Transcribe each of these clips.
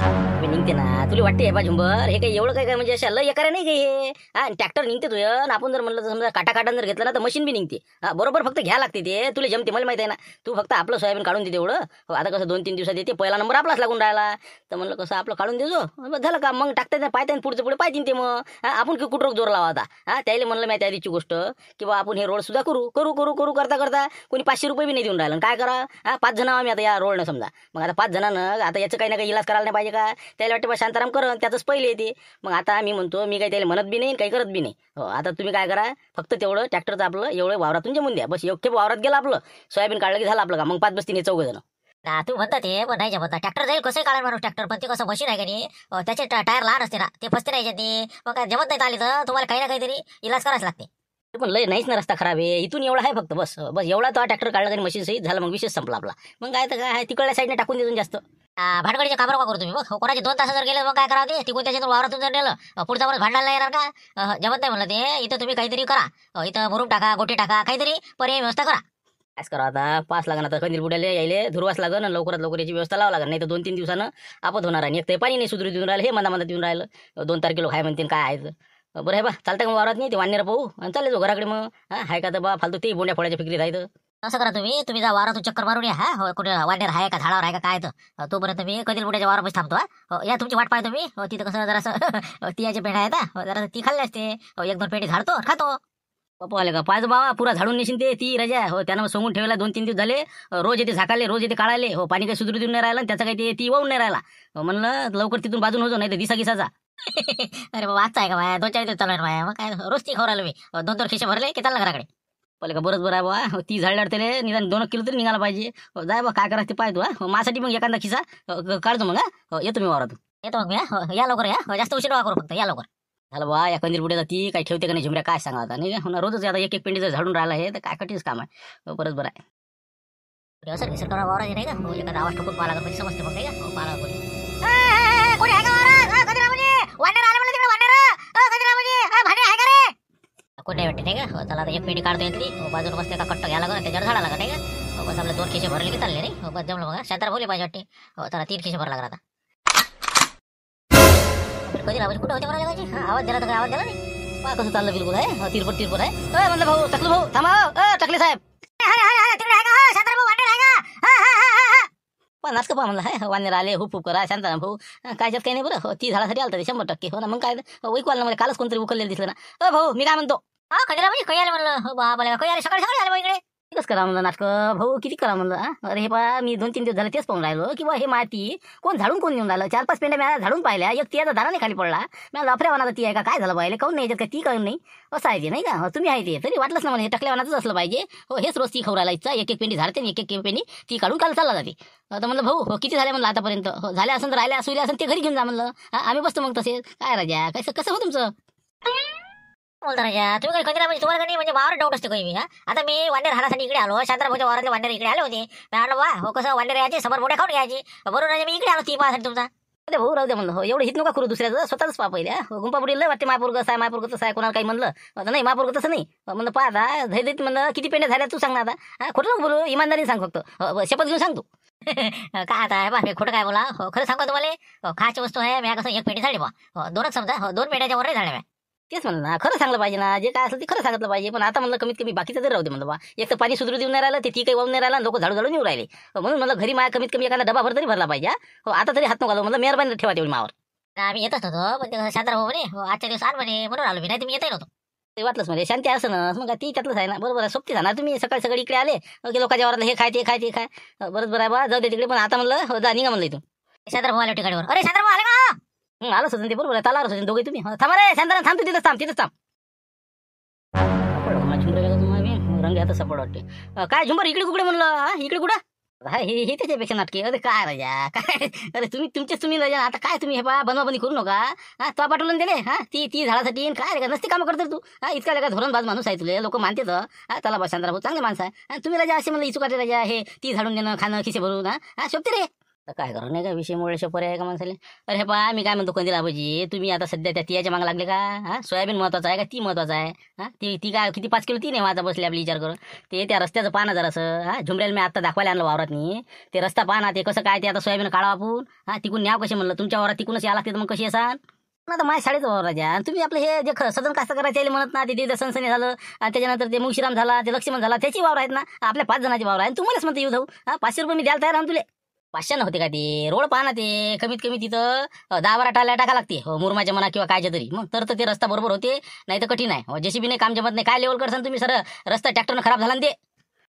Bye. निघते ना तुला वाटते बा झुंबर हे काही एवढं काय काय म्हणजे अशा लय करा नाही काही हा ट्रॅक्टर निघते तुझं आपण जर म्हणलं तर समजा काटा काटा जर घेतला ना तर मशीन बी निघते हा बरोबर फक्त घ्या लागते ते तुला जमते मला माहिती आहे ना तू फक्त आपलं सोयाबीन काढून देते एवढं हो, आता कसं दोन तीन दिवसात येते पहिला नंबर आपलाच लागून राहिला तर म्हणलं कसं आपलं काढून देजो झालं का मग टाकता पाहते पुढचं पुढे पाहिजे ते मग आपण की कुठं जोर लावा आता हा त्याला म्हणलं माहिती आधीची गोष्ट की बा आपण हे रोड सुद्धा करू करू करू करू करता करता कोणी पाचशे रुपये बी नाही देऊन राहिलं काय करा हा पाच जण आम्ही आता या रोडनं समजा मग आता पाच जणांना आता याचं काही ना काही इलाज करायला नाही पाहिजे का त्याला वाटतं बा शांताराम करण त्याचंच पहिले येते मग आता मी म्हणतो मी काही त्याला म्हणत बी नाही काही करत बी नाही हो आता तुम्ही काय करा फक्त तेवढं ट्रॅक्टरचं आपलं एवढं वावरातून जमून द्या बस योग्य वावरात गेलं आपलं सोयाबीन काढलं की झालं आपलं का मग पाच तिने चौघ जण तू म्हणता ते पण नाही म्हणता ट्रॅक्टर जाईल कसं काढायला म्हणून ट्रॅक्टर पण ते कसं मशीन आहे का नाही त्याचे टायर लहान असते ना ते फसते नाही ते मग जमत नाही आले तर तुम्हाला काही ना काहीतरी इलाज करायच लागते पण लय नाहीच ना रस्ता खराब आहे इथून एवढा आहे फक्त बस बस एवढा तो ट्रॅक्टर काढला तरी मशीन सहित झाला मग विशेष संपला आपला मग काय तर काय तिकडल्या साईडने टाकून देऊन जास्त भाडकडीचे काबर का करतो मी बघ कोणाचे दोन तास जर गेले मग काय करावं ते तिकडून वावरातून जर नेलं पुढचा वर्ष भांडायला येणार का जमत नाही म्हणलं ते इथं तुम्ही काहीतरी करा इथं भरून टाका गोटी टाका काहीतरी पर्याय व्यवस्था करा काय करा आता पास लागणार आता कंदील बुड्याले यायले धुरवास लागण लवकरात लवकर याची व्यवस्था लावा लागणार नाही तर दोन तीन दिवसानं आपत होणार आणि एक ते पाणी नाही सुधरू देऊन राहिले हे मना मनात देऊन राहिलं दोन तारखेला हाय म्हणते काय आहे बरं आहे बा चालतं का मग वावरात नाही ते वानेर पाहू आणि चालले जाऊ घराकडे मग हा हाय का तर बा फालतू ते बोंड्या फोड्याच्या फिकरी राहतं असं करा तुम्ही तुम्ही जा तू चक्कर मारून या हा हो, कुठे वाटेर आहे का झाडावर आहे का काय तर हो, तोपर्यंत मी कधील वारा वारापाशी थांबतो हो, या तुमची वाट पाहतो मी तिथं कसं जरासं तियाच्या पेंढ्या आहेत जरा ती खाल्ली असते एक दोन पेंढी झाडतो खातो पप्पा आले का पाच बाबा पुरा झाडून नेशीन ते ती रजा हो त्यानं सोंगून ठेवला दोन तीन दिवस झाले रोज येते झाकाले रोज येते काढायले हो पाणी काही सुधरू देऊन नाही राहिला त्याचा काही ते ती वाहून नाही राहिला म्हणलं लवकर तिथून बाजून होतो नाही तर दिसा गिसाचा अरे वाचा आहे का बाया दोन चार दिवस चालणार आहे मग काय रोज ती खोरायला मी दोन दोन खिशे भरले की चालला घराकडे पहिले का बरोच बरं आहे बा ती झाड लढतेले निदान दोन किलो तरी निघाला पाहिजे हो, जाय बा काय करा ते पाहतो हा हो, माझ्यासाठी मग एखादा खिसा हो, काढतो मग येतो मी तू येतो मग मी या लवकर या जास्त उशीर करू फक्त या लवकर झालं बा या कंदीर पुढे जाती काय ठेवते का नाही झिमऱ्या काय सांगा आता नाही रोजच आता एक एक पिंडी जर झाडून राहिला हे तर काय कठीच काम आहे बरंच बरं आहे सर सर करा वावरा नाही का एखादा आवाज ठोकून पाहिला समजते मग काय का वानर आलं म्हणलं तिकडे वानर गजरामध्ये भांडे आहे का रे कुठे वाटते नाही का हो, चला आता एक पेटी काढतो ओ हो, बाजूला बसते का कट्ट घ्यायला लागला त्याच्यावर झाडा लागा नाही का हो, बस आपले दोन खिशे भरले की चालले नाही बस जमलं बघा शांतारा बोले पाहिजे वाटते हो त्याला तीन खिशे भरला आता कधी आवाज कुठे होते म्हणाले पाहिजे आवाज दिला तर आवाज दिला नाही कसं चाललं बिलकुल आहे तिरपट तिरपट आहे म्हणलं भाऊ टाकलू भाऊ थांबा टाकले साहेब पन्नास का म्हणलं हाय वानेर आले हुप हुप करा शांताराम भाऊ काय कायच्यात काही नाही बरं हो ती झाडासाठी आलं तरी शंभर टक्के हो ना मग काय वैकवाल हो, मला कालच कोणतरी उकललेलं दिसलं ना अ भाऊ मी काय म्हणतो हा खंडेला म्हणजे काय आले म्हणलं हो बाबा सकाळी सकाळी आले इकडे कसं करा म्हणलं नाटक भाऊ किती करा म्हणलं अरे हे पा मी दोन तीन दिवस झाले तेच पाहून राहिलो की हे माती कोण झाडून कोण नेऊन राहिलं चार पाच पेंड्या मला झाडून पाहिल्या एक तियाचा दाराने खाली पडला मला लफऱ्या ती आहे का काय झालं पाहिजे काऊन नाही का ती काऊन नाही असं आहे ते नाही का तुम्ही आहे ते तरी वाटलंच ना मला हे टकल्या असलं पाहिजे हो हेच रोज ती खवरायला इच्छा एक एक पेंडी झाडते एक एक पेंडी ती काढून काल चालला जाते आता म्हणलं भाऊ हो किती झाले म्हणलं आतापर्यंत हो झाल्या असं राहिल्या असू असं ते घरी घेऊन जा म्हणलं आम्ही बसतो मग तसे काय राजा कसं कसं हो तुमचं राजा तुम्ही काही कधी म्हणजे तुम्हाला नाही म्हणजे वावर डाऊट असते काही मी हा आता मी वांदेर हारासाठी इकडे आलो भाऊच्या वावरातले वांदेर इकडे आले होते मी आलो वा हो कसं वांदेर यायचे समोर मोठ्या खाऊन घ्यायची बरोबर राजा मी इकडे आलो ती पाहासाठी तुमचा भाऊ राहू दे म्हणलं हो एवढं हित नका करू दुसऱ्याचं स्वतःच पा पहिले गुंपा लय वाटते मापूर कसं आहे मापूर कसं आहे कोणाला काही म्हणलं नाही मापूर कसं नाही म्हणलं पा आता म्हणलं किती पेंड्या झाल्या तू सांग ना आता खोटं नको बोलू इमानदारी सांग फक्त शपथ घेऊन सांग तू काय आता बा मी खोटं काय बोला हो खरं सांगतो तुम्हाला खायची वस्तू आहे मी कसं एक पेटी झाली बा हो, दोनच समजा हो, दोन पेट्याच्या वर झाल्या तेच म्हणलं ना खरं सांगलं पाहिजे ना जे काय असलं ते खरं सांगितलं पाहिजे पण आता म्हणलं कमीत कमी बाकीचं तरी राहू दे म्हणलं बा एक तर पाणी सुधरू देऊन नाही राहिलं ते ती काही वाहून नाही राहिला लोक झाडू झाडून येऊ राहिले हो, म्हणून म्हणलं घरी माया कमीत कमी एखादा डबा भर तरी भरला पाहिजे हो आता तरी हात नका म्हणलं मेहरबानी ठेवा तेवढी मावर आम्ही येतच होतो पण शांतरा हो म्हणे हो आजच्या दिवस आण म्हणे म्हणून आलो मी नाही तुम्ही येत ते वाटलंच म्हणजे शांती असं ना मग ती त्यातलंच आहे ना बरोबर सोपती झाला तुम्ही सकाळी सगळी इकडे आले की लोकांच्या वराला हे खायचे खायचे खाय हो, बरोबर आहे बा जाऊ दे तिकडे पण आता म्हणलं हो, जा निघा म्हणलं तू शांतरा भाऊ आलो ठिकाणीवर अरे शांतरा भाऊ आले का आलो सजन ते बरोबर आहे आला दोघे तुम्ही थांबा रे शांताराम थांब तिथेच थांब तिथेच थांब रंग आता सपोर्ट वाटते काय झुंबर इकडे कुकडे म्हणलं इकडे कुठं हा, हे हे त्याच्यापेक्षा नाटके अरे काय राजा काय अरे तुम्ही तुमचेच तुम्ही राजा आता काय तुम्ही हे बा बनवाबनी करू नका हा तो पाठवलं दिले हा ती ती झाडासाठी काय रे काय नसते काम करतो तू हा इतका धोरण बाज माणूस आहे तुले लोक मानते तर हा त्याला बा शांतराभाऊ चांगले माणसं आहे आणि तुम्ही राजा असे म्हणलं इचुकाटे राजा हे ती झाडून देणं खाणं खिसे भरून हा शोभते रे काय करू नाही का विषय मोळ्याचे पर्याय का माणसाले अरे पा मी काय म्हणतो दिला आबाजी तुम्ही आता सध्या त्या तियाच्या माग लागले का हा सोयाबीन महत्वाचा आहे का ती महत्वाचा आहे हा ती ती काय किती पाच किलो ती नाही माझा बसली आपली विचार करू ते त्या रस्त्याचं पाना असं हा झुमऱ्याला मी आता दाखवायला आणलं वावरात नाही ते रस्ता पाना ते कसं काय ते आता सोयाबीन काढा आपण हा तिकून न्याव कसे म्हणलं तुमच्या वावरात तिकूनच या लागते मग कशी असाल आता माझ्या शाळेत राजा तुम्ही आपलं हे जे सदन कास्त करायचे म्हणत ना ते सनसने झालं आणि त्याच्यानंतर ते मुशीराम झाला ते लक्ष्मण झाला त्याची वावर आहेत ना आपल्या पाच जणांची वावर आहे तुम्हालाच म्हणतो येऊ जाऊ हा पाचशे रुपये मी द्यायला तयार आम तुले पाचशे होते का ते रोड पहा ना ते कमीत कमी तिथं दहा बारा टाल्या टाका लागते हो मुरमाच्या मना किंवा काय तरी मग तर ते रस्ता बरोबर होते नाही तर कठीण आहे हो, जेसीबी नाही काम जमत नाही काय लेवल करसान तुम्ही सर रस्ता ट्रॅक्टरनं खराब झाला ते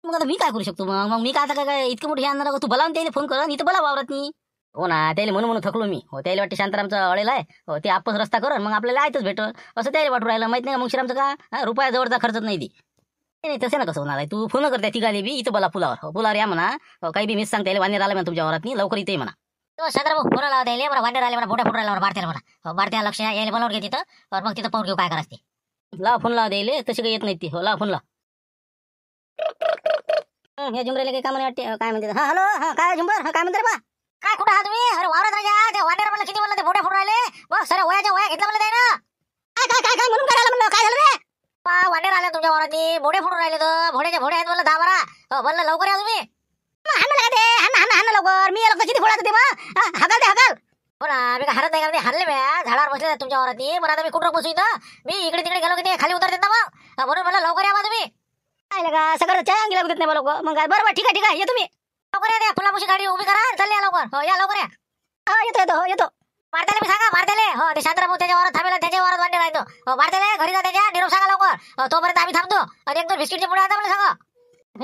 मग आता मी काय करू शकतो मग मग मी काय आता काय इतकं मोठे आणणार तू बोलावून त्याला फोन कर इथं बोला वावरत नाही हो ना त्याला म्हणून म्हणून थकलो मी हो त्याला वाटते शांतारामचा अळेला आहे हो ते आपस रस्ता कर मग आपल्याला आयतच भेटल असं त्याला वाटू राहिलं माहित नाही का मग श्रीरामचं का रुपया जवळचा खर्चच नाही ती नाही तसं ना कसं होणार तू फोन करते इथं बोला पुलावर पुलावर या म्हणा काही बी मिस सांगता येईल वानेर आला तुमच्या लवकर इथे म्हणा तो सगळं फोन लावता येईल बरं आले फोटो काय फोन तशी काही येत नाही ती काय म्हणते काय झुंबर काय म्हणते काय हा अरे वया काय काय काय म्हणून करायला म्हणलं काय झालं रे बाप्पा वाने राहिले तुमच्या वरती भोडे फोडून राहिले तर भोड्याचे भोडे आहेत म्हणलं दहा बारा म्हणलं लवकर या तुम्ही लवकर मी लवकर किती फोडा ते मग हगाल ते हकाल हरत नाही हरले मी झाडावर बसले तुमच्या वरती मग आता मी कुठं बसू इथं मी इकडे तिकडे गेलो की खाली उतरते ना मग बरोबर म्हणलं लवकर या तुम्ही काय का सगळं चहा गेलं बघत नाही लोक मग काय बरोबर ठीक आहे ठीक आहे ये तुम्ही लवकर या फुलापुशी गाडी उभी करा चालले या लवकर हो या लवकर या हो, येतो येतो हो येतो मारतेले मी सांगा मारतेले हो ते शांतराम त्याच्या वरात थांबेला त्याच्या वरात वांडे राहतो हो घरी जा त्याच्या निरोप सांगा लवकर हो, तोपर्यंत आम्ही थांबतो आणि एकदम बिस्किटचे पुढे आता मला सांगा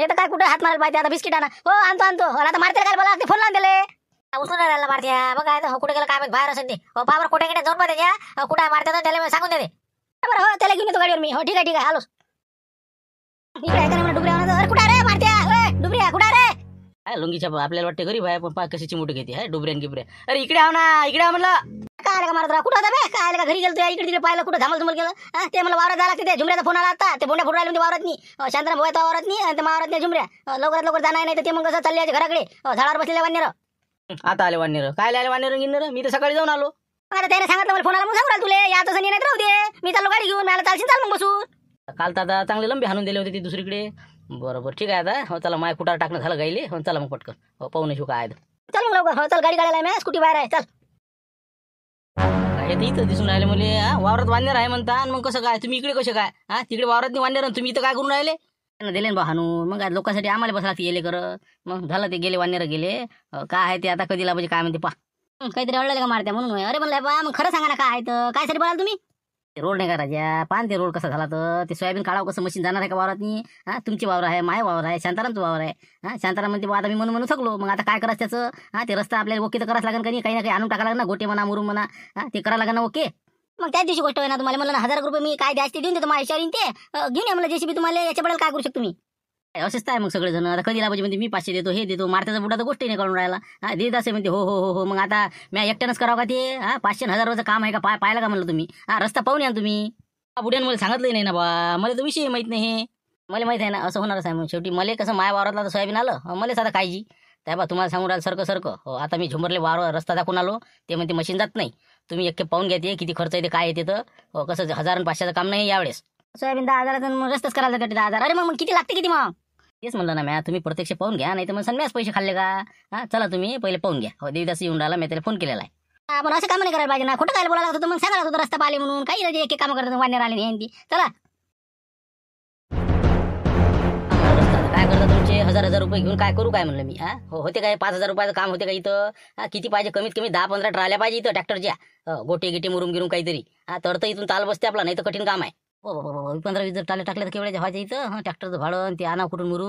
हे तर काय कुठे हात मारायला पाहिजे आता बिस्किट आणा हो आणतो आणतो आता मारते काय मला फोन लावून दिले उचलून राहिला मारत्या बघा काय हो कुठे गेलं काय बाहेर असेल ते हो बाबर कुठे गेले जाऊन त्याच्या हो, कुठे मारत्या त्याला सांगून देते बरं हो त्याला घेऊन येतो गाडीवर मी हो ठीक आहे ठीक आहे हॅलो इकडे आहे का डुबऱ्या अरे कुठे रे मारत्या डुबऱ्या कुठे रे लुंगी लुंगीच्या आपल्याला वाटते गरीब आहे पण कशाची मोठी घेते आहे डुबऱ्यान गिबऱ्या अरे इकडे आव ना इकडे म्हणलं काय आलं का मारत कुठं होता बे काय आलं का घरी गेलो इकडे तिकडे पाहिलं कुठं धामल धुमल केलं ते मला वावरात जायला ते झुमऱ्याचा फोन आला आता ते बोंड्या फोडून राहिले वावरत नाही शांतना भोयचा वावरत नाही आणि ते मारत नाही झुमऱ्या लवकरात लवकर जाणार नाही तर ते मग कसं चालले घराकडे झाडावर बसले वानेर आता आले वानेर काय आले वानेर गिन्नर मी तर सकाळी जाऊन आलो अरे त्याने सांगितलं मला फोन आला मग सांगू तुले या तसं नाही राहू दे मी चाललो गाडी घेऊन मला चालशील चाल मग बसून काल दादा चांगले लंबे हाणून दिले होते ते दुसरीकडे बरोबर ठीक आहे आता हो चला माय कुटार टाकणं झालं गाईले हो चला मग पटकन हो पाहुणे शिव काय चल मग लवकर हो चल गाडी काढायला आहे स्कूटी बाहेर आहे चल काय इथं दिसून राहिले मुले वावरात वांदेर आहे म्हणता आणि मग कसं काय तुम्ही इकडे कसं काय हा तिकडे वावरात नाही वांदेर तुम्ही इथं काय करून राहिले दिले ना बहानू मग लोकांसाठी आम्हाला बसला गेले कर मग झालं ते गेले वानेर गेले काय आहे ते आता कधीला पाहिजे काय म्हणते पा काहीतरी अडलं का मारत्या म्हणून अरे म्हणलं बा मग खरं सांगा ना काय तर काय साठी बोलाल तुम्ही रोड नाही का राजा पान ते रोड कसा झाला तर ते सोयाबीन काढावं कसं मशीन जाणार आहे का वावरात मी हा तुमची वावर आहे माय वावर आहे शांतारामचं वावर आहे हा शांताराम म्हणते आता मी म्हणून म्हणू शकलो मग आता काय करायचं त्याचं हा ते रस्ता आपल्याला ओके तर करायला लागेल का नाही काही ना काही आणून टाका लागेल ना गोटे म्हणा मुरुम म्हणा ते करायला लागेल ना ओके मग त्या दिवशी गोष्ट होईल ना तुम्हाला मला हजार रुपये मी काय द्यायचे देऊन देतो माझ्या ते घेऊन या मला जेसीबी तुम्हाला याच्याबद्दल काय करू शकतो मी असेच आहे मग सगळेजण आता कधी म्हणजे म्हणते मी पाचशे देतो हे देतो मारत्याचा बुडा तर गोष्टी नाही करून राहिला हा देत असे म्हणते हो हो हो हो मग आता मी एकट्यानंच करावं का ते हा पाचशे हजार रुपयाचं काम आहे का पाय पाहायला का म्हणलं तुम्ही हा रस्ता पाहून या तुम्ही बुड्यान मला सांगितलं नाही ना बा मला तो विषय माहीत नाही मला माहीत आहे ना असं होणार साहेब शेवटी मला कसं माया वावरातला तर सोयाबीन आलं मला आता काळजी त्या बा तुम्हाला सांगून राहिलं सरकं सरकं हो आता मी झुंबरले वावर रस्ता दाखवून आलो ते म्हणते मशीन जात नाही तुम्ही एक पाहून घेते किती खर्च येते काय येते तर हो कसं हजार पाचशेचं काम नाही यावेळेस सोयाबीन दहा मग रस्ताच करायला दहा हजार अरे मग किती लागते किती मग तेच म्हणलं ना मॅ तुम्ही प्रत्यक्ष पाहून घ्या नाही तर मग संध्याच पैसे खाल्ले का हा चला तुम्ही पहिले पाहून घ्या हो देवीदास येऊन राहिला मी त्याला फोन केलेला आहे आपण असं काम नाही करायला पाहिजे ना खोटं काय बोलायला होतं मग सांगायला रस्ता पाहिले म्हणून काही एक एक काम करतो आले नाही चला काय करतो तुमचे हजार हजार रुपये घेऊन काय करू काय म्हणलं मी हा हो होते काय पाच हजार रुपयाचं काम होते का इथं किती पाहिजे कमीत कमी दहा पंधरा ट्राल्या पाहिजे इथं ट्रॅक्टरच्या हो, गोटे गिटे मुरुम गिरुम काहीतरी हा तर इथून ताल बसते आपला नाही तर कठीण काम आहे हो, हो, हो, हो. पंधरा वीस जर टाले टाकले तर केवळ व्हायचं इथं हा ट्रॅक्टरचं भाडं ते आणा कुठून मुरू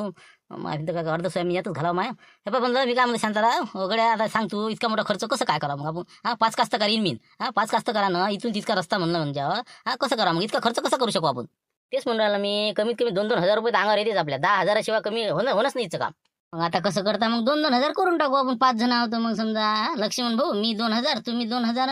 माहिती काय अर्ध स्वयं यातच घालावं माय हे पण म्हणलं मी काय म्हणलं शांताला आता सांग तू इतका मोठा खर्च कसं काय करा मग आपण हा पाच कास्तकार करीन मी हा पाच करा ना इथून तितका रस्ता म्हणणं म्हणजे हा कसं करा मग इतका खर्च कसा करू शकू आपण तेच म्हणून राहिलं मी कमीत कमी दोन दोन हजार रुपये अंगावर येतेच आपल्या दहा हजाराशिवाय कमी होणं होणंच इथं काम मग आता कसं करता मग दोन दोन हजार करून टाकू आपण पाच जण आहोत मग समजा लक्ष्मण भाऊ मी दोन हजार तुम्ही दोन हजार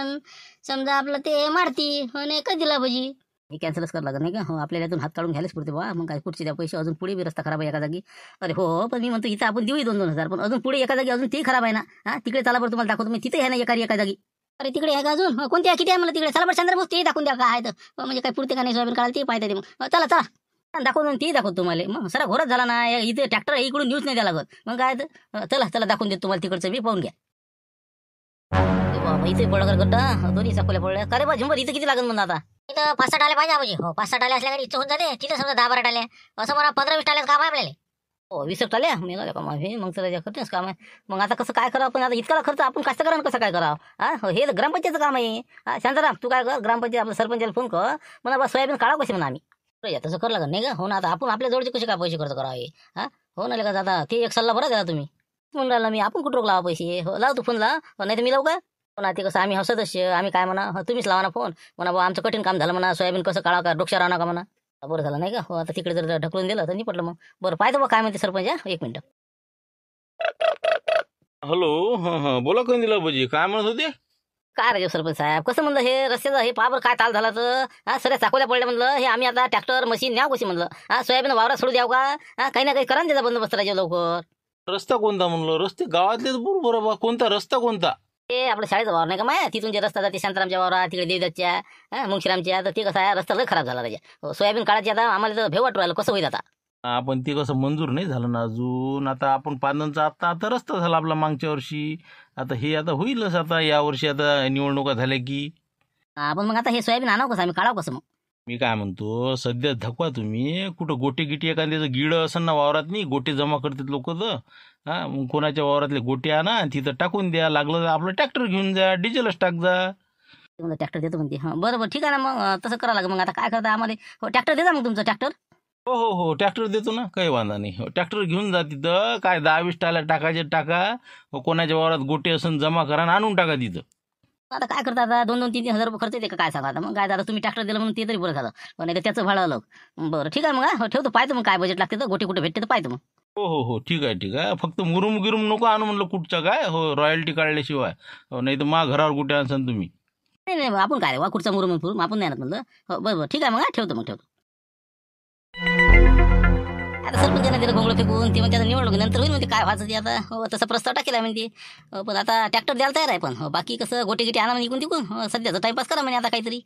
समजा आपलं ते मारती आणि कधीला पाहिजे हे कॅन्सलच करावं लागत नाही का हो आपल्याला अजून हात काढून घ्यायलाच पुरते बा मग काय पुढचे द्या पैसे अजून पुढे बी रस्ता खराब आहे एका जागी अरे हो पण मी म्हणतो इथं आपण देऊ दोन दोन हजार पण अजून पुढे एका जागी अजून ते खराब आहे ना हा तिकडे चला बरं तुम्हाला दाखवतो मी तिथे आहे ना एका एका जागी अरे तिकडे आहे का अजून कोणत्या आहे किती आहे मला तिकडे चला बरं तेही ते दाखवून द्या काय तर म्हणजे काय पुरते का नाही सोयाबीन काढायला ते पाहिजे ते मग चला चला दाखवून ते दाखवतो तुम्हाला मग सरा घोरात झाला ना इथे ट्रॅक्टर इकडून न्यूज नाही द्या लागत मग काय तर चला चला दाखवून देतो तुम्हाला तिकडचं मी पाहून घ्या इथे पडलं कर गड्डा दोन्ही चाकोले पडले अरे बा झुंबर इथे किती लागेल म्हणून आता इथं पाच सहा टाले पाहिजे आबाजी हो पाच सहा टाले असल्या इथं होऊन जाते तिथं समजा दहा बारा टाले असं मला पंधरा वीस टाले काम आहे आपल्याला हो वीस टाले मी का काम आहे मग तर करतेच काम आहे मग आता कसं काय करावं पण आता इतका खर्च आपण कसं करा कसं काय करावं हा हो, हे ग्रामपंचायतचं काम आहे शांताराम तू काय कर ग्रामपंचायत आपल्या सरपंचाला फोन कर म्हणा बस सोयाबीन काढावं कसे म्हणा आम्ही तसं करा लागत नाही का हो ना आता आपण आपल्या जवळचे कसे काय पैसे खर्च करावे हा हो ना का आता ते एक सल्ला बरा द्या तुम्ही फोन राहिला मी आपण कुठं लावा पैसे हो लाव तू फोन लाव हो, नाही तर मी लावू का ते कसं आम्ही हसत सदस्य आम्ही काय म्हणा तुम्हीच लावा ना फोन म्हणा आमचं कठीण काम झालं म्हणा सोयाबीन कसं काळा का डोक्षा राहणार का म्हणा बरं झालं नाही का हो आता तिकडे जर ढकलून दिलं तर निपटलं मग बरं पाहिजे बा काय म्हणते सरपंच हा एक मिनिट हॅलो हां हां बोला कोण दिला भाजी काय म्हणत होते काय राजे सरपंच साहेब कसं म्हणलं हे रस्त्याचं हे पाबर काय ताल झाला तर हा सगळ्या चाकोल्या पडल्या म्हणलं हे आम्ही आता ट्रॅक्टर मशीन न्याव कशी म्हणलं हा सोयाबीन वावरा सोडू द्याव का काही ना काही करा ना त्याचा बंदोबस्त राहिजे लवकर रस्ता कोणता म्हणलं रस्ते गावातलेच बरोबर बा कोणता रस्ता कोणता ते आपल्या शाळेचा वावर नाही का माया तिथून जे रस्ता जाते शांतरामच्या वावरा तिकडे देवदत्तच्या मुंगशिरामच्या तर ते कसं आहे रस्ता लय खराब झाला त्याच्या हो, सोयाबीन काळाची आता आम्हाला तर भेव वाटू कसं होईल आता आपण ते कसं मंजूर नाही झालं ना अजून आता आपण पानांचा आता आता रस्ता झाला आपला मागच्या वर्षी आता हे आता होईलच आता या वर्षी आता निवडणुका झाल्या की आपण मग आता हे सोयाबीन आणव कसं आम्ही काढाव कसं मग मी काय म्हणतो सध्या धकवा तुम्ही कुठं गोटे गिटी एखाद्याचं गिड असं ना वावरात नाही गोटे जमा करतात लोक तर हां कोणाच्या वावरातले गोटे आणा तिथं टाकून द्या लागलं आपलं ट्रॅक्टर घेऊन जा डिझेलच टाक जा ट्रॅक्टर देतो म्हणते ठीक आहे ना मग तसं करा लागेल मग आता काय करता आम्हाला हो ट्रॅक्टर देजा मग तुमचं ट्रॅक्टर हो हो हो ट्रॅक्टर देतो ना काही वांधा नाही हो ट्रॅक्टर घेऊन जा तिथं काय दहा वीस टाला टाकायचे टाका हो, कोणाच्या वावरात गोटे असून जमा करा आणि आणून टाका तिथं आता काय करता आता दोन दोन तीन तीन हजार रुपये खर्च येते का काय सांगा मग काय दादा तुम्ही ट्रॅक्टर दिलं म्हणून ते तरी बरं झालं पण हो, नाही त्याचं भाडं आलं बरं ठीक आहे मग हो, ठेवतो पाहतो मग काय बजेट लागते तर गोटे कुठे भेटते तर पाहतो मग हो हो हो ठीक आहे ठीक आहे फक्त मुरुम गिरुम नको आणू म्हणलं कुठचा काय हो रॉयल्टी काढल्याशिवाय हो, नाही तर मा घरावर कुठे आणसान तुम्ही नाही नाही आपण काय वा कुठचा मुरुम फुरुम आपण नाही आणत म्हणलं हो बरं बरं ठीक आहे मग ठेवतो मग ठेवतो आता सरपंचांना दिलं घोंगडं फेकून ते म्हणजे निवडलो नंतर होईल म्हणजे काय व्हायचं ते आता हो तसा प्रस्ताव टाकेला म्हणजे हो, पण आता ट्रॅक्टर द्यायला तयार आहे पण हो, बाकी कसं गोटे गिटे आणा म्हणजे इकून तिकून सध्याचा टाईमपास करा म्हणजे आता काहीतरी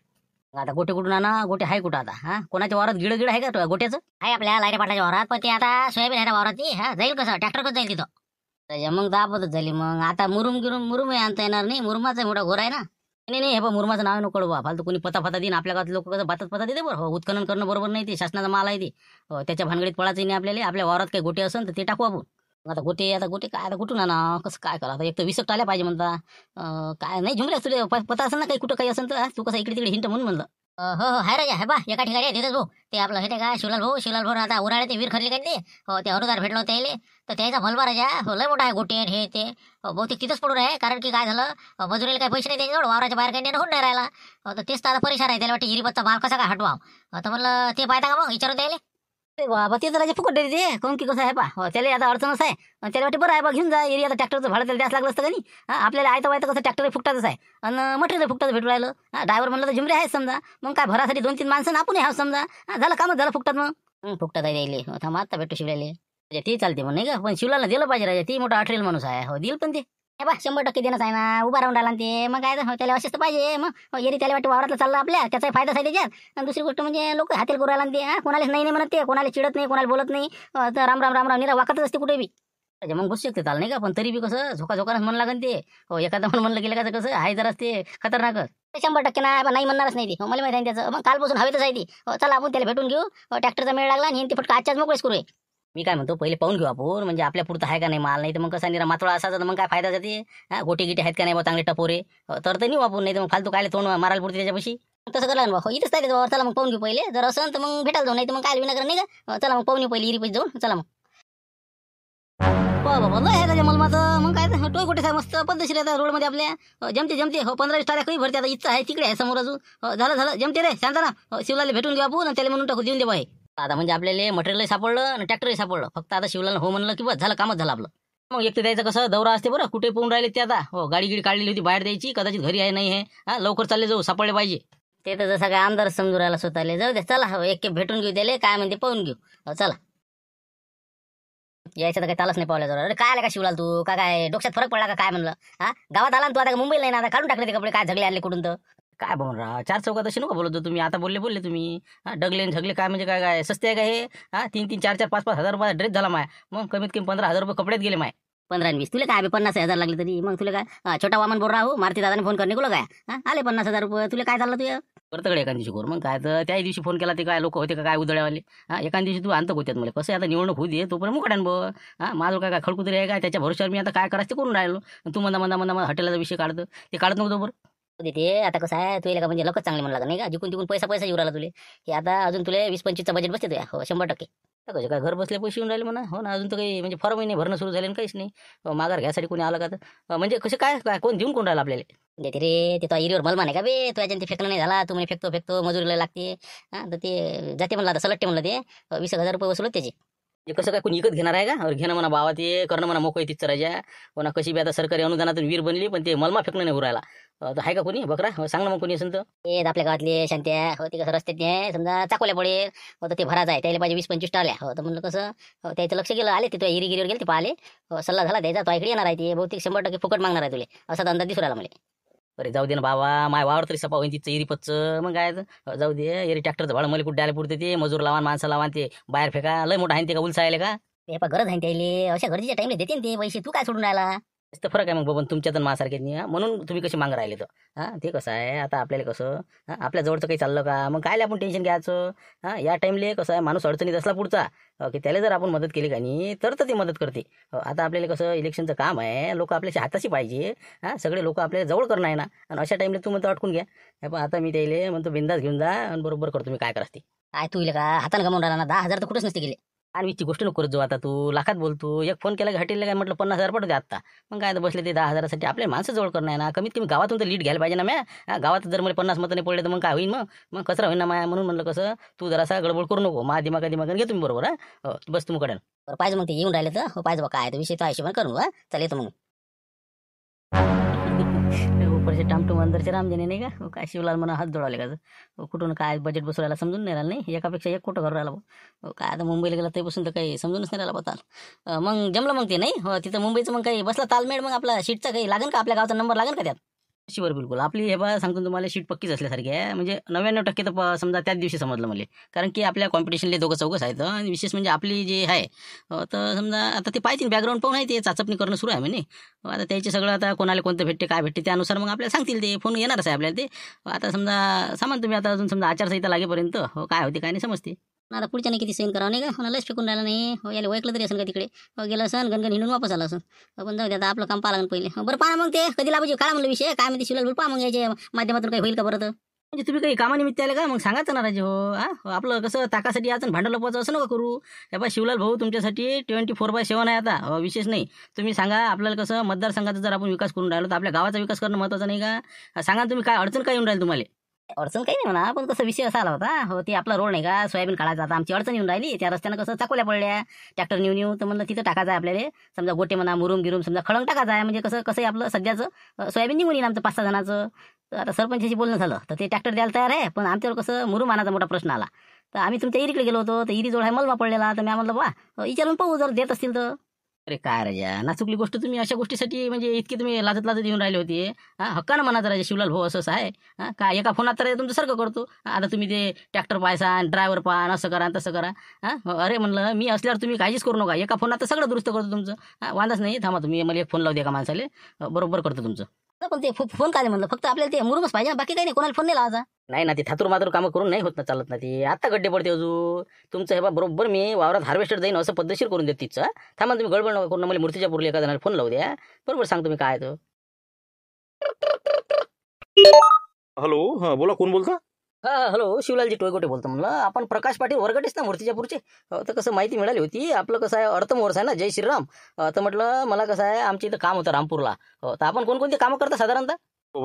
आता गोटे कुठून आणा गोटे आहे कुठं आता हा कोणाच्या वारात गिड गिड आहे का तो गोट्याचं आहे आपल्या लायरे पाटलाच्या वावरात पण ते आता सोयाबीन आहे वावरात हा जाईल कसं ट्रॅक्टर कसं जाईल तिथं मग दाबतच झाली मग आता मुरुम गिरुम मुरुम आणता येणार नाही मुरमाचा मोठा घोर आहे ना नाही नाही हे बघ मुरमाचं नाव नको कळवा फालतू कोणी पता पता देईन आपल्या गावात लोक कसं बातात पता देते बरं हो उत्खनन करणं बरोबर नाही ते शासनाचा माल आहे ते हो, त्याच्या भानगडीत पळायचं नाही आपल्याला आपल्या वावरात काही गोटे असेल तर ते टाकू आपण आता गोटे आता गोटे काय आता कुठून ना कसं काय करा आता एक तर विसक आल्या पाहिजे म्हणता काय नाही झुमऱ्या तुले पता असेल ना काही कुठं काही असेल तर तू कसं इकडे तिकडे हिंट म्हणून म्हणलं हो हो हाय राजा हे बा एका ठिकाणी तिथंच भाऊ ते आपलं हे काय शिवलाल भाऊ शिवलाल भाऊ आता उराळे ते वीर खरले काय ते हो ते अरुदार भेटलो त्याले तर त्याचा भलबा राजा हो लय मोठा आहे गोटे हे ते बहुतेक हो, तिथंच पडू आहे कारण की काय झालं मजुरीला काय पैसे नाही त्याच्याजवळ वावराच्या बाहेर काही नाही होऊन नाही राहिला हो, तर तेच तर आता परेशान आहे त्याला वाटतं हिरीबतचा माल कसा काय हटवाव तर म्हणलं ते पाहता का मग विचारून त्याले बाबा ते जरा फुकट देते काऊन की कसं आहे पा हो, त्याला आता अडचणच आहे त्याला वाटते बरं आहे बा घेऊन जा एरिया आता ट्रॅक्टरचं भाडं त्याला द्यास लागलं असतं का नाही आपल्याला आयता वायतं कसं ट्रॅक्टर फुकटाच आहे आणि मटेरियल फुकटाचं भेटू राहिलं ड्रायव्हर म्हणलं तर झुमरे आहे समजा मग काय भरासाठी दोन तीन माणसं आपण आहे समजा झालं कामच झालं फुकटात मग फुकटात आहे राहिले हो, थांब आता भेटतो शिवलेले ते चालते मग नाही का पण शिवलाला दिलं पाहिजे राजा ती मोठा अठरेल माणूस आहे हो दिल पण ते हे बा शंभर टक्के देणंच आहे ना उभा राहून राहिला ते मग काय त्याला असेच पाहिजे मग हो, येरी त्याला वाटतं वावरातला चाललं आपल्या त्याचा फायदा आहे त्याच्यात आणि दुसरी गोष्ट म्हणजे लोक हातील करू राहिला ते कोणालाच नाही म्हणत ते कोणाला चिडत नाही कोणाला बोलत नाही तर राम राम राम राम निरा वाकतच असते कुठे बी म्हणजे मग घुसू शकते चाल नाही का पण तरी बी कसं झोका झोकानच म्हणलं लागेल ते हो एखादा म्हणून म्हणलं गेलं कसं कसं आहे जर ते खतरनाक शंभर टक्के नाही म्हणणारच नाही ती हो, मला माहिती आहे त्याचं मग कालपासून हवेतच आहे ती हो, चला आपण त्याला भेटून घेऊ ट्रॅक्टरचा मेळ लागला आणि ते फक्त आजच्याच मोकळेच करू मी काय म्हणतो पहिले पाहून घेऊ आपण म्हणजे आपल्या पुरतं आहे का नाही माल नाही तर मग कसा निरा मातोळा असायचा तर मग काय फायदा जाते हा गोटी गिटी आहेत का नाही बा चांगले टपोरे तर नाही नाही तर मग फालतू काय तोंड मारायला पुरते त्याच्यापाशी तसं करा ना इथेच इथंच काय बाबा चला मग पाहून घेऊ पहिले जर असं तर मग भेटायला जाऊ नाही तर मग काय विनगर नाही का चला मग पाहून घेऊ पहिले इरीपैसे जाऊन चला मग बाबा लय हे त्याच्या मलमाचं मग काय टोय कुठे साहेब मस्त पद्धतशीर रोड रोडमध्ये आपल्या जमते जमते हो पंधरा वीस काही भरते आता इथं आहे तिकडे आहे समोर अजून झालं झालं जमते रे ना शिवला भेटून घेऊ आपण त्याला म्हणून टाकू देऊन देवा आहे आता म्हणजे आपल्याला मटेरियलही सापडलं आणि ट्रॅक्टरही सापडलं फक्त आता शिवला हो म्हणलं की बस झालं कामच झालं आपलं मग एक द्यायचं कसं दौरा असते बरं कुठे पोहून राहिले ते आता हो गाडी गिडी काढलेली होती बाहेर द्यायची कदाचित घरी आहे नाही हे हा लवकर चालले जाऊ सापडले पाहिजे ते तर जसं काय आमदार समजून राहिला स्वतःले जाऊ दे चला हो, एक भेटून घेऊ त्याला काय म्हणते पाहून घेऊ हो, चला यायचं तर काही तालच नाही पावल्या जरा अरे काय आला का शिवलाल तू काय डोक्यात फरक पडला का काय म्हणलं हा गावात आला तू आता मुंबईला नाही आता काढून टाकले ते कपडे काय झगले आले कुठून तर काय राव चार चौकात असे नका बोलत तुम्ही आता बोलले बोलले तुम्ही ढगले डगले झगले काय म्हणजे काय काय सस्ते आहे का हे तीन तीन चार चार पाच पाच हजार रुपये ड्रेस झाला माय मग कमीत कमी पंधरा हजार रुपये कपडेच गेले माय पंधरा वीस तुला काय पन्नास हजार लागले तरी मग तुला काय छोटा वामन बोल राहू मारती दादाने फोन करणे कुठं काय आले पन्नास हजार रुपये तुला काय चाललं तुझ्या परतकडे एका दिवशी कोर मग काय तर त्याही दिवशी फोन केला ते काय लोक होते काय उदळ्यावाले एका दिवशी तू अंत होत्यात मला कसं आता निवडणूक होऊ दे पण मुकड्यान बघ हा माझं काय काय खडकुतरी आहे काय त्याच्या भरोश्यावर मी आता काय करायचं ते करून राहिलो तू मंदा मंदा मंदा मला हॉटेलचा विषय काढतो ते काढत नव्हतो बरं देते आता कसं आहे तुला का म्हणजे लकच चांगले म्हणला नाही का जिकून तिकून पैसा पैसा येऊ राहिला तुले की आता अजून तुला वीस पंचवीसचा बजेट बसते हो शंभर टक्के कसं काय घर बसले पैसे येऊन राहिले म्हणा हो ना अजून तर काही म्हणजे फॉर्मही नाही भरणं सुरू झाले काहीच नाही माघार घ्यायसाठी कोणी आलं का म्हणजे कसं काय काय कोण देऊन कोण राहिलं आपल्याला देते रे ते तो इरीवर मलमा नाही का बे तुझ्या ते फेकणं नाही झाला तू म्हणे फेकतो फेकतो मजुरीला लागते हां तर ते जाते म्हणलं आता सलटते म्हणलं ते वीस हजार रुपये वसुलत त्याचे हे कसं काय कोणी विकत घेणार आहे का घेणं म्हणा बावा ते करणं म्हणा मोकळी तिथं राजा कोणा कशी बी आता सरकारी अनुदानातून वीर बनली पण ते मलमा फेकणं नाही उरायला आहे का कोणी बकरा सांग ना मग कोणी असंत तर आपल्या गावातले शांत्या हो ते कसं रस्त्यात नाही समजा चाकवल्या पडेल हो ते भराच आहे त्याला पाहिजे वीस पंचवीस टाकल्या हो तर म्हणलं कसं त्याचं लक्ष गेलं आले ते हिरीगिरीवर गेले ते पाहिले सल्ला झाला त्याचा तो इकडे येणार आहे ते बहुतेक शंभर टक्के फुकट मागणार आहे तुला असा अंदाज दिसून राहिला मला अरे जाऊ दे ना बाबा माय वावर तरी सपा होईन तिचं इरी पच्च मग काय जाऊ दे एरी ट्रॅक्टरचं भाडं मला कुठे द्यायला पुरते ते मजूर लावान माणसं लावान ते बाहेर फेका लय मोठा आहे ते का उलसा का ते पा गरज आहे त्याला अशा गरजेच्या टाईमला देते ना ते पैसे तू काय सोडून राहिला जास्त फरक आहे मग बाबा तुमच्या तर माझ्यासारखे नाही म्हणून तुम्ही कसे मांग राहिले तर ते कसं आहे आता आपल्याला कसं आपल्या जवळचं काही चाललं का मग काय आपण टेन्शन घ्यायचं हां या टाईमले कसं आहे माणूस अडचणीत असला पुढचा हो, की त्याला जर आपण मदत केली का नाही तर ती मदत करते हो, आता आपल्याला कसं इलेक्शनचं काम आहे लोक आपल्या हाताशी पाहिजे हां सगळे लोक आपल्याला जवळ करणार आहे ना आणि अशा टाईमला तू म्हणतो अटकून घ्या पण आता मी त्याला म्हणतो बिंदास घेऊन जा आणि बरोबर करतो मी काय करते काय तू इले का हाताने कमावून राहिला ना दहा हजार तर कुठंच नसते गेले आणि विची गोष्ट नको जो आता तू लाखात बोलतो एक फोन केला घाटील काय म्हटलं पन्नास हजार पडते आता मग काय बसले ते दहा हजारासाठी आपले माणसं जवळ करणार ना कमीत कमी गावातून तर लीड घ्यायला पाहिजे ना म्या गावात जर मला पन्नास मत नाही पडले तर मग काय होईल मग मग कचरा होईल ना म्हणून म्हणलं कसं तू जरासा गडबड करू नको मा दिमागा दिमाग घे तुम्ही बरोबर हो, बस तुम्ही पाहिजे मग ते येऊन राहिले तर हो, पाहिजे बा काय विषय त्या हिशोबाने करू हा चालेल मग परिषद टामटूम अंदरचे रामजेने नाही का काय शिवलाल म्हणून हात जोडावले का कुठून काय बजेट बसवायला समजून नाही राहिलं नाही एकापेक्षा एक कुठं घर राहिला काय आता मुंबईला गेला तेपासून तर काही समजूनच नाही राहिला ताल मग जमलं मग ते नाही हो तिथं मुंबईचं मग काही बसला तालमेळ मग आपला सीटचा काही लागेल का आपल्या गावचा नंबर लागेल का त्यात शिवर बिलकुल आपली हे बा सांगतो तुम्हाला शीट पक्कीच असल्यासारखी आहे म्हणजे नव्याण्णव टक्के तर समजा त्याच दिवशी समजलं मला कारण की आपल्या कॉम्पिटिशनले दोघं चौघंच आहेत आणि विशेष म्हणजे आपली जे आहे तर समजा आता ते पाहिजे बॅकग्राऊंड पाहून आहे ते चाचपणी करणं सुरू आहे म्हणे आता त्याचे सगळं आता कोणाला कोणतं भेटते काय भेटते त्यानुसार मग आपल्याला सांगतील ते फोन येणारच आहे आपल्याला ते आता समजा सामान तुम्ही आता अजून समजा आचारसंहिता लागेपर्यंत हो काय होते काय नाही समजते आता नाही किती सहन करावं नाही का मला लस फेकून राहिला नाही हो याला ओळखलं तरी असेल का तिकडे हो, गेला असन गणगण हिंडून वापस आला असं हो, पण जाऊ द्या आता आपलं काम पाहा लागेल पहिले हो, बरं पाहा मग ते कधी लाभ काय म्हणलं विषय काय म्हणते शिवला पाहा मग याच्या माध्यमातून काही होईल का बरं म्हणजे तुम्ही काही कामानिमित्त आले का मग सांगायचं ना राजे हो आपलं कसं ताकासाठी आज भांडं लपवायचं असं नका करू हे शिवलाल भाऊ तुमच्यासाठी ट्वेंटी फोर बाय सेवन आहे आता विशेष नाही तुम्ही सांगा आपल्याला कसं मतदारसंघाचा जर आपण विकास करून राहिलो तर आपल्या गावाचा विकास करणं महत्त्वाचं नाही का सांगा तुम्ही काय अडचण काय येऊन राहील तुम्हाला अडचण काही नाही म्हणा पण कसं विषय असा आला होता हो ते आपला रोड नाही का सोयाबीन काढायचा आता आमची अडचण येऊन राहिली त्या रस्त्यानं कसं चाकोल्या पडल्या ट्रॅक्टर नेऊन येऊ तर म्हणलं तिथं टाकायचं आहे आपल्याला समजा गोटे म्हणा मुरुम गिरुम समजा खळंग टाकायचं आहे म्हणजे कसं कसं आपलं सध्याचं सोयाबीन निघून येईल आमचं पाच सहा जणांचं तर आता सरपंचाशी बोलणं झालं तर ते ट्रॅक्टर द्यायला तयार आहे पण आमच्यावर कसं मुरुम आणायचा मोठा प्रश्न आला तर आम्ही तुमच्या इरीकडे गेलो होतो तर जोड आहे मलमा पडलेला तर मी म्हणलं वा विचारून पाहू जर देत असतील तर अरे काय राजा नाचुकली गोष्ट तुम्ही अशा गोष्टीसाठी म्हणजे इतकी तुम्ही लाजत लाजत येऊन राहिले होते हां हक्कानं म्हणाचा राजा शिवलाल भाऊ असं आहे हां का एका फोनात तर तुमचं सारखं करतो आता तुम्ही ते ट्रॅक्टर आणि ड्रायव्हर पा असं करा तसं करा हो, अरे म्हणलं मी असल्यावर तुम्ही काहीच करू नका एका फोनात तर सगळं दुरुस्त करतो तुमचं वांदाच नाही थांबा तुम्ही मला एक फोन लावते द्या का माणसाले बरोबर करतो तुमचं ते फोन काय म्हणलं फक्त आपल्याला ते मुरूमच पाहिजे ना बाकी काही नाही कोणाला फोन नाही लावायचा नाही ना ते थातूर माथूर कामं करून नाही होत ना चालत ना ते आता गड्डे पडते अजून तुमचं हे बा बरोबर मी वावरात हार्वेस्टर जाईन असं पद्धतशीर करून देत तिचं थांबा तुम्ही गडबड नको करून मला मूर्तीच्या पुरली एका जणाला फोन लावू द्या बरोबर सांगतो मी काय तो हॅलो हां बोला कोण बोलता हां हॅलो शिवलालजी टोयगोटे बोलतो म्हणलं आपण प्रकाश पाटील वर्गटेच ना मूर्तीच्यापूरचे हो, तर कसं माहिती मिळाली होती आपलं कसं आहे अर्थमोर्स आहे ना जय श्रीराम तर म्हटलं मला कसं आहे आमच्या इथं काम होतं रामपूरला हो, तर आपण कोणकोणती काम करता साधारणतः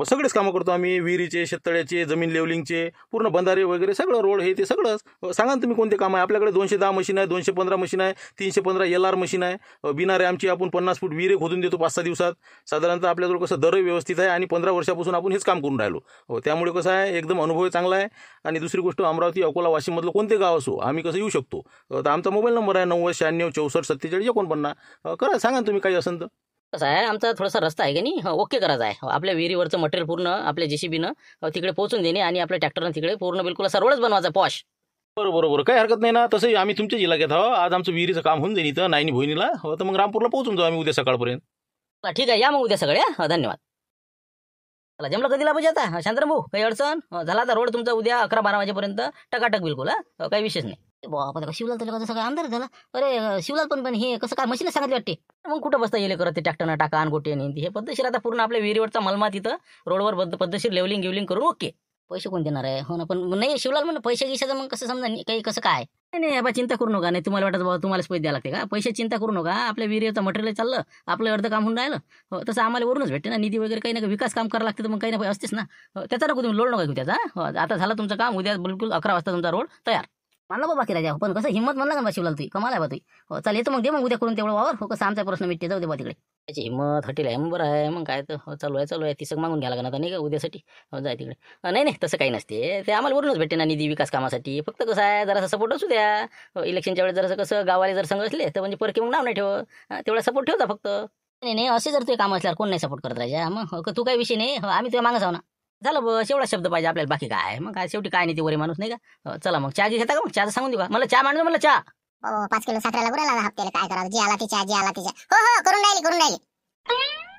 सगळेच कामं करतो आम्ही विहिरीचे शेततळ्याचे जमीन लेवलिंगचे पूर्ण बंधारे वगैरे सगळं रोड हे ते सगळंच सांगा तुम्ही कोणते काम आहे आपल्याकडे दोनशे दहा मशीन आहे दोनशे पंधरा मशीन आहे तीनशे पंधरा एल आर मशीन आहे बिनारे आमची आपण पन्नास फूट विहिरे खोदून देतो पाच सहा दिवसात साधारणतः आपल्याजवळ कसं दरही व्यवस्थित आहे आणि पंधरा वर्षापासून आपण हेच काम करून राहिलो हो त्यामुळे कसं आहे एकदम अनुभव चांगला आहे आणि दुसरी गोष्ट अमरावती अकोला वाशिममधलं कोणते गाव असो आम्ही कसं येऊ शकतो तर आमचा मोबाईल नंबर आहे नव्वद शहाण्णव चौसष्ट सत्तेचाळीस एकोणपन्नास करा सांगा तुम्ही काही असंत तर कसं आहे आमचा थोडासा रस्ता आहे की नाही ओके करायचा आहे आपल्या विहिरीवरचं मटेरियल पूर्ण आपल्या जेसीबीनं हो, तिकडे पोहोचून देणे आणि आपल्या ट्रॅक्टरनं तिकडे पूर्ण बिलकुल रोडच बनवायचा पॉश बरोबर बरोबर काही हरकत नाही ना तसंही आम्ही तुमच्या इलाक्यात आहो आज आमचं विहिरीचं काम होऊन जाईल इथं नाईनी भोईनीला हो, तर मग रामपूरला पोहोचून जाऊ आम्ही उद्या सकाळपर्यंत ठीक आहे या मग उद्या सगळ्या धन्यवाद चला जमलं कधीला पाहिजे आता शांतरभू काही अडचण हो, झाला आता रोड तुमचा उद्या अकरा बारा वाजेपर्यंत टकाटक बिलकुल हा काही विशेष नाही बाबा शिवलाल त्याला कसं सगळं अंधार झाला अरे शिवलाल पण पण हे कसं काय मशीनच सांगितलं वाटते मग कुठं बसता येईल करत ते टॅक्टरनं टाका गोटी आणि हे पद्धतशीर आता पूर्ण आपल्या विहिरीवरचा मलमा तिथं रोडवर पद्धतशीर लेवलिंग गिवलिंग करून ओके पैसे कोण देणार आहे हो ना पण नाही शिवलाल म्हणून पैसे घ्यायचं मग कसं समजा काही कसं काय नाही बा चिंता करू नका नाही तुम्हाला वाटत बाबा तुम्हालाच पैसे द्यायला लागते का पैसे चिंता करू नका आपल्या विहिरीचं मटेरियल चाललं आपलं अर्ध काम होऊन राहिलं हो तसं आम्हाला वरूनच भेटते ना निधी वगैरे काही ना विकास काम करायला लागते तर मग काही नाही असतेच ना हो, त्याचा नको तुम्ही लोड नका घेऊ त्याचा हो, आता झालं तुमचं काम उद्या बिलकुल अकरा वाजता तुमचा रोड तयार मानला बाबा बाकी राजा पण कसं हिंमत म्हणला का शिवला तू कमाल आहे बा हो चाल येतो मग दे मग उद्या करून तेवढं वावर हो कसं आमचा प्रश्न मिटते जाऊ दे बा तिकडे त्याची हिंमत हटेल आहे बरं आहे मग काय तर हो, चालू आहे चालू आहे तिसक मागून घ्यायला लागणार नाही का उद्यासाठी हो जाय तिकडे नाही नाही तसं काही नसते ते आम्हाला वरूनच भेटते ना निधी विकास कामासाठी फक्त कसं आहे जरासा सपोर्ट असू द्या हो, इलेक्शनच्या वेळेस जरा कसं गावाले जर संघ असले तर म्हणजे परके मग नाव नाही ठेव तेवढा सपोर्ट ठेवता फक्त नाही नाही असे जर तुझे काम असल्यावर कोण नाही सपोर्ट करत राजा मग हो, तू काही विषय नाही आम्ही तुझ्या मागं जाऊ ना झालं बस एवढा शब्द पाहिजे आपल्याला बाकी काय मग काय शेवटी काय नाही ते वरे माणूस नाही का चला मग चहा घेता का मग चहा सांगून देऊ मला चहा मांडू मला चहा हो, पाच किलो साखरेला गुराला हप्त्याला काय करावं जी आला ती चहा जी आला ती चहा हो हो करून राहिली करून राहिली